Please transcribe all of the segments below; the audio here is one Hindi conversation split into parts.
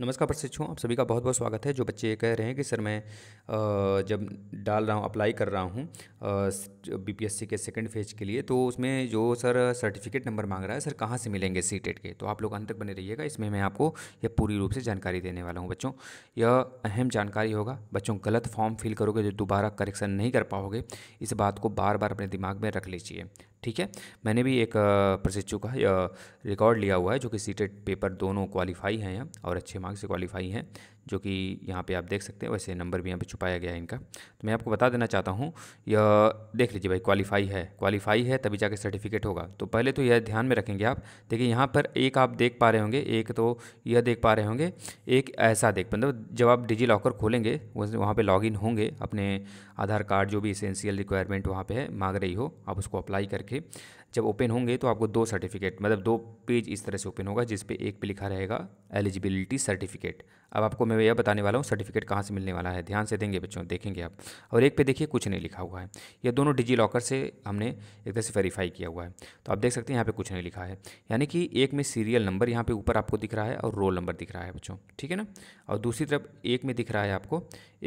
नमस्कार प्रशिक्षु आप सभी का बहुत बहुत स्वागत है जो बच्चे ये कह रहे हैं कि सर मैं जब डाल रहा हूँ अप्लाई कर रहा हूँ बीपीएससी के सेकंड फेज के लिए तो उसमें जो सर सर्टिफिकेट नंबर मांग रहा है सर कहाँ से मिलेंगे सी टेट e के तो आप लोग अंत तक बने रहिएगा इसमें मैं आपको यह पूरी रूप से जानकारी देने वाला हूँ बच्चों यह अहम जानकारी होगा बच्चों गलत फॉर्म फिल करोगे जो दोबारा करेक्शन नहीं कर पाओगे इस बात को बार बार अपने दिमाग में रख लीजिए ठीक है मैंने भी एक प्रशिक्षु का रिकॉर्ड लिया हुआ है जो कि सीटेड पेपर दोनों क्वालिफाई हैं यहाँ और अच्छे मार्क्स से क्वालिफाई हैं जो कि यहाँ पे आप देख सकते हैं वैसे नंबर भी यहाँ पे छुपाया गया है इनका तो मैं आपको बता देना चाहता हूँ यह देख लीजिए भाई क्वालिफाई है क्वालिफाई है तभी जाके सर्टिफिकेट होगा तो पहले तो यह ध्यान में रखेंगे आप देखिए यहाँ पर एक आप देख पा रहे होंगे एक तो यह देख पा रहे होंगे एक ऐसा देख मतलब जब आप डिजी लॉकर खोलेंगे वहाँ पर लॉग होंगे अपने आधार कार्ड जो भी इसेंशियल रिक्वायरमेंट वहाँ पर है मांग रही हो आप उसको अप्लाई करके थे जब ओपन होंगे तो आपको दो सर्टिफिकेट मतलब दो पेज इस तरह से ओपन होगा जिस पे एक पे लिखा रहेगा एलिजिबिलिटी सर्टिफिकेट अब आपको मैं यह बताने वाला हूँ सर्टिफिकेट कहाँ से मिलने वाला है ध्यान से देंगे बच्चों देखेंगे आप और एक पे देखिए कुछ नहीं लिखा हुआ है यह दोनों डिजी लॉकर से हमने एक तरह से वेरीफाई किया हुआ है तो आप देख सकते हैं यहाँ पर कुछ नहीं लिखा है यानी कि एक में सीरियल नंबर यहाँ पर ऊपर आपको दिख रहा है और रोल नंबर दिख रहा है बच्चों ठीक है ना और दूसरी तरफ एक में दिख रहा है आपको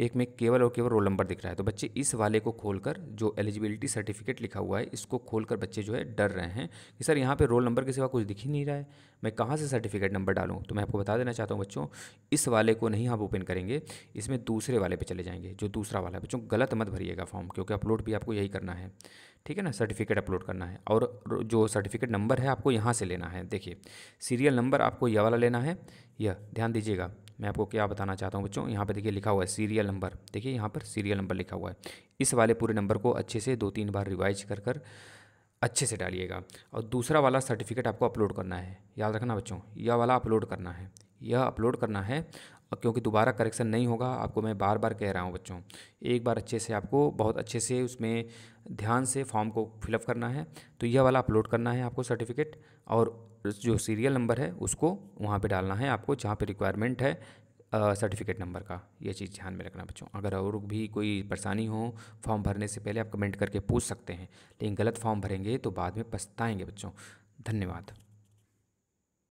एक में केवल और केवल रोल नंबर दिख रहा है तो बच्चे इस वाले को खोलकर जो एलिजिबिलिटी सर्टिफिकेट लिखा हुआ है इसको खोलकर बच्चे जो है डर रहे हैं कि सर यहाँ पे रोल नंबर के सिवा कुछ दिख ही नहीं रहा है मैं कहाँ से सर्टिफिकेट नंबर डालूँ तो मैं आपको बता देना चाहता हूँ बच्चों इस वाले को नहीं आप ओपन करेंगे इसमें दूसरे वाले पर चले जाएंगे जो दूसरा वाला है बच्चों गलत मत भरिएगा फॉर्म क्योंकि अपलोड भी आपको यही करना है ठीक है ना सर्टिफिकेट अपलोड करना है और जो सर्टिफिकेट नंबर है आपको यहाँ से लेना है देखिए सीरियल नंबर आपको यह वाला लेना है यह ध्यान दीजिएगा मैं आपको क्या बताना चाहता हूँ बच्चों यहाँ पर देखिए लिखा हुआ है सीरियल नंबर देखिए यहाँ पर सीरियल नंबर लिखा हुआ है इस वाले पूरे नंबर को अच्छे से दो तीन बार रिवाइज कर कर अच्छे से डालिएगा और दूसरा वाला सर्टिफिकेट आपको अपलोड करना है याद रखना बच्चों यह वाला अपलोड करना है यह अपलोड करना है क्योंकि दोबारा करेक्शन नहीं होगा आपको मैं बार बार कह रहा हूँ बच्चों एक बार अच्छे से आपको बहुत अच्छे से उसमें ध्यान से फॉर्म को फिलअप करना है तो यह वाला अपलोड करना है आपको सर्टिफिकेट और जो सीरियल नंबर है उसको वहाँ पे डालना है आपको जहाँ पे रिक्वायरमेंट है सर्टिफिकेट नंबर का ये चीज़ ध्यान में रखना बच्चों अगर और भी कोई परेशानी हो फॉर्म भरने से पहले आप कमेंट करके पूछ सकते हैं लेकिन गलत फॉर्म भरेंगे तो बाद में पछताएँगे बच्चों धन्यवाद